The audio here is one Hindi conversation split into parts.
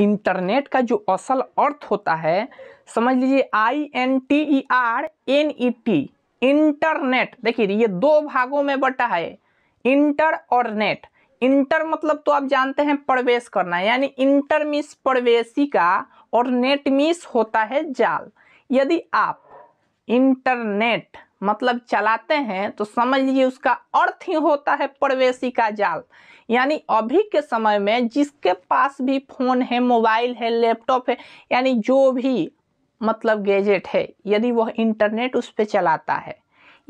इंटरनेट का जो असल अर्थ होता है समझ लीजिए I N T E R N E T internet देखिए ये दो भागों में बटा है इंटर और नेट इंटर मतलब तो आप जानते हैं प्रवेश करना यानी इंटर मिस प्रवेशी का और नेट मिस होता है जाल यदि आप इंटरनेट मतलब चलाते हैं तो समझ लीजिए उसका अर्थ ही होता है प्रवेशी का जाल यानी अभी के समय में जिसके पास भी फोन है मोबाइल है लैपटॉप है यानी जो भी मतलब गैजेट है यदि वह इंटरनेट उस पर चलाता है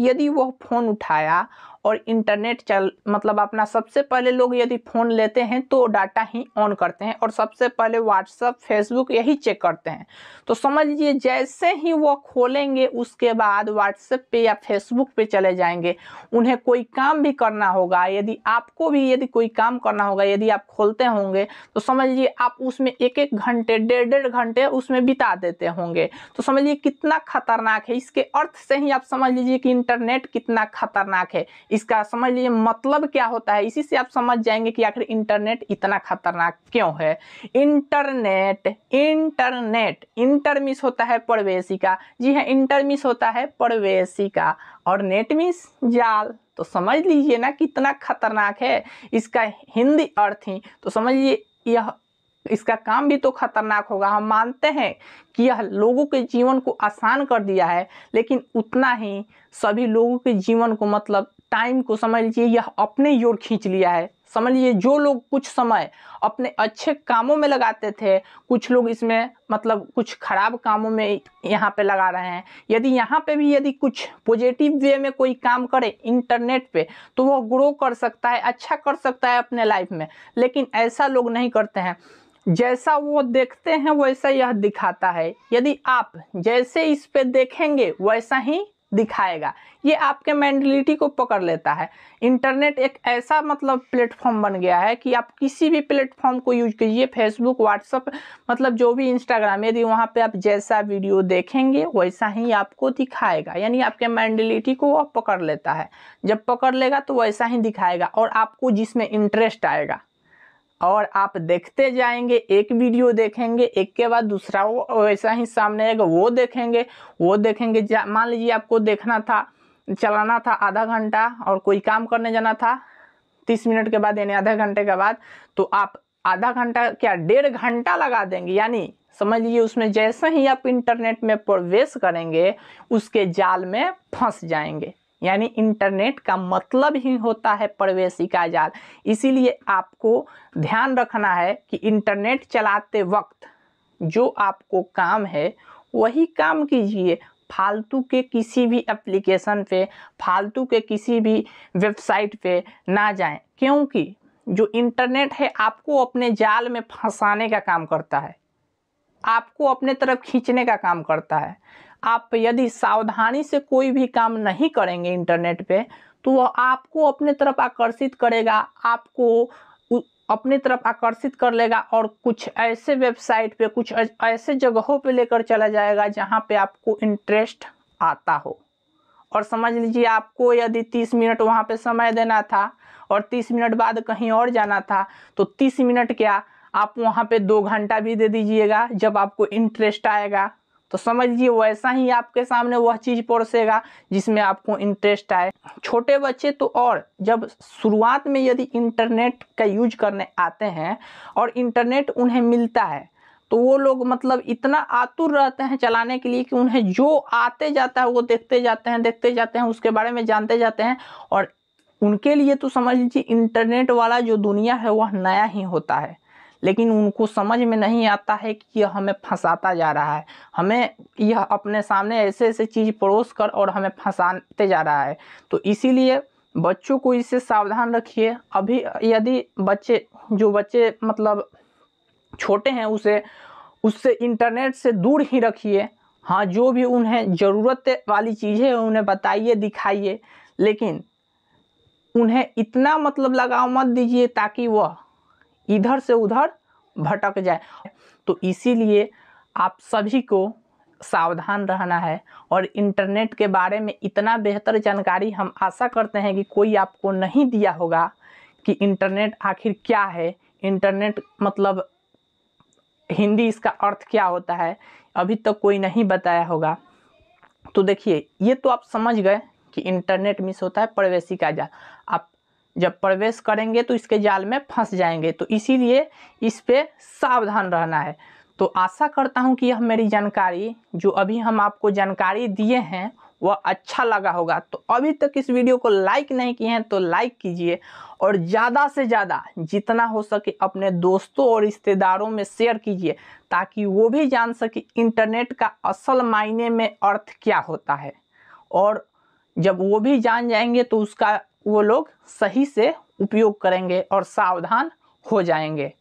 यदि वह फोन उठाया और इंटरनेट चल मतलब अपना सबसे पहले लोग यदि फ़ोन लेते हैं तो डाटा ही ऑन करते हैं और सबसे पहले व्हाट्सअप फेसबुक यही चेक करते हैं तो समझ लीजिए जैसे ही वो खोलेंगे उसके बाद व्हाट्सएप पे या फेसबुक पे चले जाएंगे उन्हें कोई काम भी करना होगा यदि आपको भी यदि कोई काम करना होगा यदि आप खोलते होंगे तो समझ लीजिए आप उसमें एक एक घंटे डेढ़ डेढ़ घंटे उसमें बिता देते होंगे तो समझिए कितना खतरनाक है इसके अर्थ से ही आप समझ लीजिए कि इंटरनेट कितना खतरनाक है इसका समझ लीजिए मतलब क्या होता है इसी से आप समझ जाएंगे कि आखिर इंटरनेट इतना खतरनाक क्यों है इंटरनेट इंटरनेट इंटर मिस होता है प्रवेशी का जी हाँ इंटर मिस होता है प्रवेशी का और नेट मिस जाल तो समझ लीजिए ना कितना खतरनाक है इसका हिंदी अर्थ ही तो समझ लीजिए यह इसका काम भी तो खतरनाक होगा हम मानते हैं कि यह लोगों के जीवन को आसान कर दिया है लेकिन उतना ही सभी लोगों के जीवन को मतलब टाइम को समझ लीजिए यह अपने योर खींच लिया है समझ लीजिए जो लोग कुछ समय अपने अच्छे कामों में लगाते थे कुछ लोग इसमें मतलब कुछ खराब कामों में यहाँ पे लगा रहे हैं यदि यहाँ पे भी यदि कुछ पॉजिटिव वे में कोई काम करे इंटरनेट पे तो वह ग्रो कर सकता है अच्छा कर सकता है अपने लाइफ में लेकिन ऐसा लोग नहीं करते हैं जैसा वो देखते हैं वैसा यह दिखाता है यदि आप जैसे इस पे देखेंगे वैसा ही दिखाएगा ये आपके मैंटलिटी को पकड़ लेता है इंटरनेट एक ऐसा मतलब प्लेटफॉर्म बन गया है कि आप किसी भी प्लेटफॉर्म को यूज कीजिए फेसबुक व्हाट्सअप मतलब जो भी इंस्टाग्राम यदि वहाँ पे आप जैसा वीडियो देखेंगे वैसा ही आपको दिखाएगा यानी आपके मेंटेलिटी को वह पकड़ लेता है जब पकड़ लेगा तो वैसा ही दिखाएगा और आपको जिसमें इंटरेस्ट आएगा और आप देखते जाएंगे एक वीडियो देखेंगे एक के बाद दूसरा वो वैसा ही सामने आएगा वो देखेंगे वो देखेंगे मान लीजिए आपको देखना था चलाना था आधा घंटा और कोई काम करने जाना था तीस मिनट के बाद यानी आधा घंटे के बाद तो आप आधा घंटा क्या डेढ़ घंटा लगा देंगे यानी समझ लीजिए उसमें जैसे ही आप इंटरनेट में प्रवेश करेंगे उसके जाल में फंस जाएंगे यानी इंटरनेट का मतलब ही होता है प्रवेशी का जाल इसीलिए आपको ध्यान रखना है कि इंटरनेट चलाते वक्त जो आपको काम है वही काम कीजिए फालतू के किसी भी एप्लीकेशन पे फालतू के किसी भी वेबसाइट पे ना जाएं क्योंकि जो इंटरनेट है आपको अपने जाल में फंसाने का काम करता है आपको अपने तरफ खींचने का काम करता है आप यदि सावधानी से कोई भी काम नहीं करेंगे इंटरनेट पे तो वह आपको अपने तरफ आकर्षित करेगा आपको अपने तरफ आकर्षित कर लेगा और कुछ ऐसे वेबसाइट पे कुछ ऐसे जगहों पे लेकर चला जाएगा जहाँ पे आपको इंटरेस्ट आता हो और समझ लीजिए आपको यदि तीस मिनट वहाँ पे समय देना था और तीस मिनट बाद कहीं और जाना था तो तीस मिनट क्या आप वहाँ पे दो घंटा भी दे दीजिएगा जब आपको इंटरेस्ट आएगा तो समझिए वैसा ही आपके सामने वह चीज़ परोसेगा जिसमें आपको इंटरेस्ट आए छोटे बच्चे तो और जब शुरुआत में यदि इंटरनेट का यूज करने आते हैं और इंटरनेट उन्हें मिलता है तो वो लोग मतलब इतना आतुर रहते हैं चलाने के लिए कि उन्हें जो आते जाता है वो देखते जाते हैं देखते जाते हैं उसके बारे में जानते जाते हैं और उनके लिए तो समझ लीजिए इंटरनेट वाला जो दुनिया है वह नया ही होता है लेकिन उनको समझ में नहीं आता है कि यह हमें फंसाता जा रहा है हमें यह अपने सामने ऐसे ऐसे चीज़ परोस कर और हमें फंसाते जा रहा है तो इसीलिए बच्चों को इससे सावधान रखिए अभी यदि बच्चे जो बच्चे मतलब छोटे हैं उसे उससे इंटरनेट से दूर ही रखिए हाँ जो भी उन्हें ज़रूरत वाली चीज़ें उन्हें बताइए दिखाइए लेकिन उन्हें इतना मतलब लगाव मत दीजिए ताकि वह इधर से उधर भटक जाए तो इसीलिए आप सभी को सावधान रहना है और इंटरनेट के बारे में इतना बेहतर जानकारी हम आशा करते हैं कि कोई आपको नहीं दिया होगा कि इंटरनेट आखिर क्या है इंटरनेट मतलब हिंदी इसका अर्थ क्या होता है अभी तक तो कोई नहीं बताया होगा तो देखिए ये तो आप समझ गए कि इंटरनेट मिस होता है का जाल आप जब प्रवेश करेंगे तो इसके जाल में फंस जाएंगे तो इसीलिए इस पर सावधान रहना है तो आशा करता हूँ कि यह मेरी जानकारी जो अभी हम आपको जानकारी दिए हैं वह अच्छा लगा होगा तो अभी तक इस वीडियो को लाइक नहीं किए हैं तो लाइक कीजिए और ज़्यादा से ज़्यादा जितना हो सके अपने दोस्तों और रिश्तेदारों में शेयर कीजिए ताकि वो भी जान सके इंटरनेट का असल मायने में अर्थ क्या होता है और जब वो भी जान जाएंगे तो उसका वो लोग सही से उपयोग करेंगे और सावधान हो जाएंगे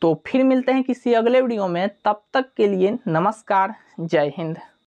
तो फिर मिलते हैं किसी अगले वीडियो में तब तक के लिए नमस्कार जय हिंद